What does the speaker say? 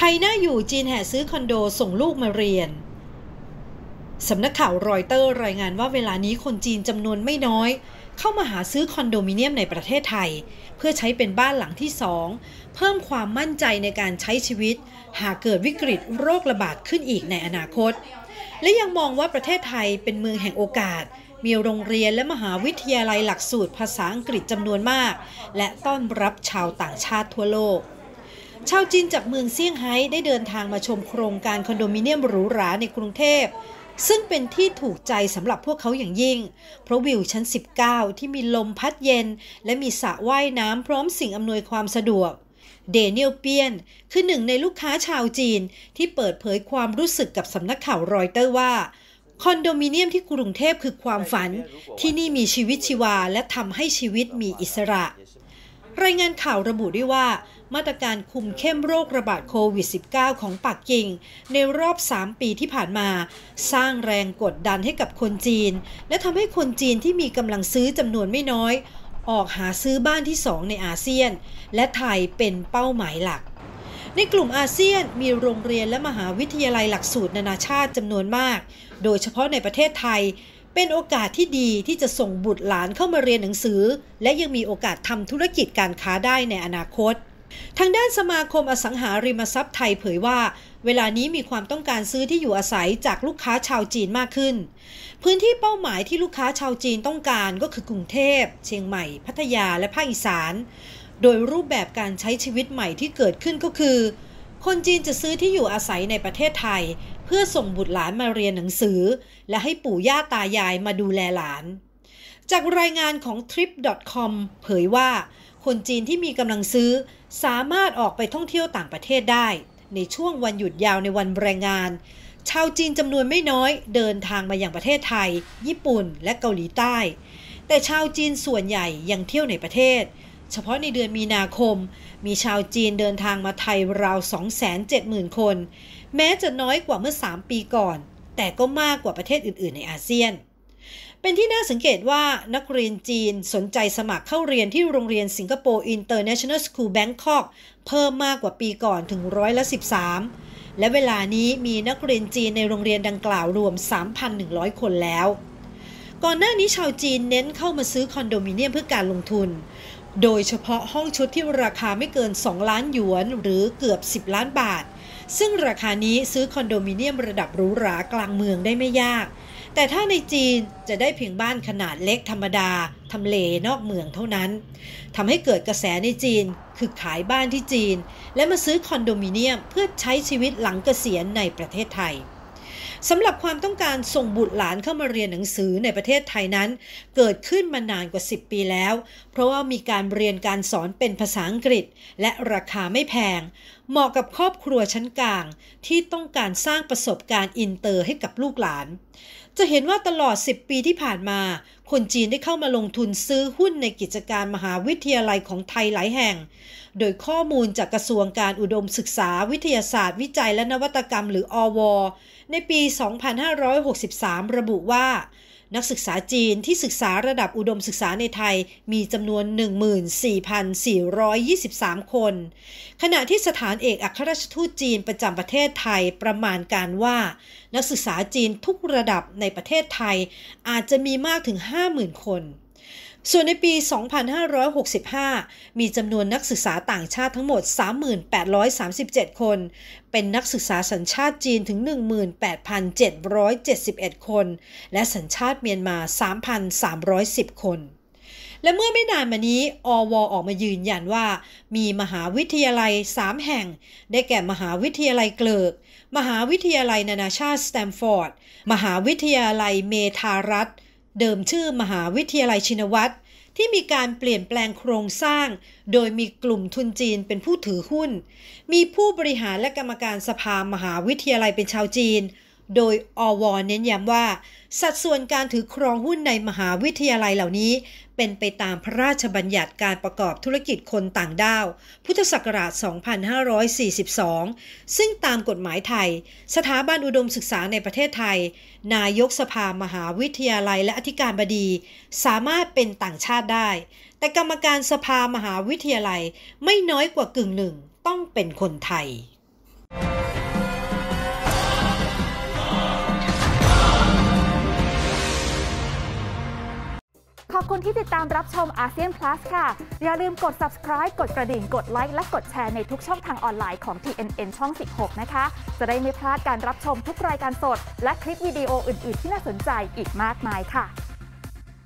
ไทยน่าอยู่จีนแห่ซื้อคอนโดส่งลูกมาเรียน สำนักข่าวรอยเตอร์รายงานว่าเวลานี้คนจีนจำนวนไม่น้อย เข้ามาหาซื้อคอนโดมิเนียมในประเทศไทย เพื่อใช้เป็นบ้านหลังที่สอง เพิ่มความมั่นใจในการใช้ชีวิต หากเกิดวิกฤต โรคระบาดขึ้นอีกในอนาคต และยังมองว่าประเทศไทยเป็นเมืองแห่งโอกาส มีโรงเรียนและมหาวิทยาลัยหลักสูตรภาษาอังกฤษจำนวนมาก และต้อนรับชาวต่างชาติทั่วโลกชาวจีนจากเมืองเซี่ยงไฮ้ได้เดินทางมาชมโครงการคอนโดมิเนียมหรูหราในกรุงเทพ ซึ่งเป็นที่ถูกใจสำหรับพวกเขาอย่างยิ่ง เพราะวิวชั้น 19 ที่มีลมพัดเย็น และมีสระว่ายน้ำพร้อมสิ่งอำนวยความสะดวก เดนิเอลเปียน คือหนึ่งในลูกค้าชาวจีนที่เปิดเผยความรู้สึกกับสำนักข่าวรอยเตอร์ว่า คอนโดมิเนียมที่กรุงเทพคือความฝัน ที่นี่มีชีวิตชีวาและทำให้ชีวิตมีอิสระรายงานข่าวระบุด้วยว่ามาตรการคุมเข้มโรคระบาดโควิด -19 ของปักกิ่ง ในรอบ 3 ปีที่ผ่านมาสร้างแรงกดดันให้กับคนจีน และทำให้คนจีนที่มีกำลังซื้อจำนวนไม่น้อย ออกหาซื้อบ้านที่ 2 ในอาเซียน และไทยเป็นเป้าหมายหลัก ในกลุ่มอาเซียนมีโรงเรียนและมหาวิทยาลัยหลักสูตรนานาชาติจำนวนมาก โดยเฉพาะในประเทศไทยเป็นโอกาสที่ดีที่จะส่งบุตรหลานเข้ามาเรียนหนังสือ และยังมีโอกาสทำธุรกิจการค้าได้ในอนาคต ทางด้านสมาคมอสังหาริมทรัพย์ไทยเผยว่า เวลานี้มีความต้องการซื้อที่อยู่อาศัยจากลูกค้าชาวจีนมากขึ้น พื้นที่เป้าหมายที่ลูกค้าชาวจีนต้องการก็คือกรุงเทพเชียงใหม่ พัทยาและภาคอีสาน โดยรูปแบบการใช้ชีวิตใหม่ที่เกิดขึ้นก็คือ คนจีนจะซื้อที่อยู่อาศัยในประเทศไทยเพื่อส่งบุตรหลานมาเรียนหนังสือ และให้ปู่ย่าตายายมาดูแลหลาน จากรายงานของ trip.com เผยว่าคนจีนที่มีกำลังซื้อ สามารถออกไปท่องเที่ยวต่างประเทศได้ ในช่วงวันหยุดยาวในวันแรงงาน ชาวจีนจำนวนไม่น้อยเดินทางมาอย่างประเทศไทย ญี่ปุ่นและเกาหลีใต้ แต่ชาวจีนส่วนใหญ่ยังเที่ยวในประเทศเฉพาะในเดือนมีนาคม มีชาวจีนเดินทางมาไทยราว 270,000 คน แม้จะน้อยกว่าเมื่อ 3 ปีก่อน แต่ก็มากกว่าประเทศอื่นๆในอาเซียน เป็นที่น่าสังเกตว่านักเรียนจีนสนใจสมัครเข้าเรียนที่โรงเรียนสิงคโปร์อินเตอร์เนชั่นแนลสคูลแบงคอกเพิ่มมากกว่าปีก่อนถึงร้อยละ13 และเวลานี้มีนักเรียนจีนในโรงเรียนดังกล่าวรวม 3,100 คนแล้ว ก่อนหน้านี้ชาวจีนเน้นเข้ามาซื้อคอนโดมิเนียมเพื่อการลงทุนโดยเฉพาะห้องชุดที่ราคาไม่เกิน 2 ล้านหยวนหรือเกือบ 10 ล้านบาท ซึ่งราคานี้ซื้อคอนโดมิเนียมระดับหรูหรากลางเมืองได้ไม่ยาก แต่ถ้าในจีนจะได้เพียงบ้านขนาดเล็กธรรมดาทำเลนอกเมืองเท่านั้น ทำให้เกิดกระแสในจีนคือขายบ้านที่จีน และมาซื้อคอนโดมิเนียมเพื่อใช้ชีวิตหลังเกษียณในประเทศไทยสำหรับความต้องการส่งบุตรหลานเข้ามาเรียนหนังสือในประเทศไทยนั้น เกิดขึ้นมานานกว่า 10 ปีแล้ว เพราะว่ามีการเรียนการสอนเป็นภาษาอังกฤษและราคาไม่แพง เหมาะกับครอบครัวชั้นกลางที่ต้องการสร้างประสบการณ์อินเตอร์ให้กับลูกหลานจะเห็นว่าตลอด 10 ปีที่ผ่านมา คนจีนได้เข้ามาลงทุนซื้อหุ้นในกิจการมหาวิทยาลัยของไทยหลายแห่ง โดยข้อมูลจากกระทรวงการอุดมศึกษาวิทยาศาสตร์ วิจัยและนวัตกรรมหรืออว ในปี 2563 ระบุว่านักศึกษาจีนที่ศึกษาระดับอุดมศึกษาในไทยมีจำนวน 14,423 คน ขณะที่สถานเอกอัครราชทูตจีนประจำประเทศไทยประมาณการว่า นักศึกษาจีนทุกระดับในประเทศไทยอาจจะมีมากถึง 50,000 คนส่วนในปี 2565 มีจำนวนนักศึกษาต่างชาติทั้งหมด 38,37 คน เป็นนักศึกษาสัญชาติจีนถึง 18,771 คน และสัญชาติเมียนมา 3,310 คน และเมื่อไม่นานมานี้ อวออกมายืนยันว่า มีมหาวิทยาลัย 3 แห่ง ได้แก่มหาวิทยาลัยเกลิก มหาวิทยาลัยนานาชาติสแตมฟอร์ด มหาวิทยาลัยเมทารัฐเดิมชื่อมหาวิทยาลัยชินวัตรที่มีการเปลี่ยนแปลงโครงสร้าง โดยมีกลุ่มทุนจีนเป็นผู้ถือหุ้น มีผู้บริหารและกรรมการสภามหาวิทยาลัยเป็นชาวจีนโดยอว เน้นย้ำว่า สัดส่วนการถือครองหุ้นในมหาวิทยาลัยเหล่านี้ เป็นไปตามพระราชบัญญัติการประกอบธุรกิจคนต่างด้าว พุทธศักราช 2542 ซึ่งตามกฎหมายไทย สถาบันอุดมศึกษาในประเทศไทย นายกสภามหาวิทยาลัยและอธิการบดี สามารถเป็นต่างชาติได้ แต่กรรมการสภามหาวิทยาลัยไม่น้อยกว่ากึ่งหนึ่งต้องเป็นคนไทยคุณที่ติดตามรับชมอาเซียนพลัสค่ะ อย่าลืมกด subscribe กดกระดิ่ง กดไลค์ และกดแชร์ในทุกช่องทางออนไลน์ของ TNN ช่อง 16 นะคะ จะได้ไม่พลาดการรับชมทุกรายการสด และคลิปวิดีโออื่น ๆ ที่น่าสนใจอีกมากมายค่ะ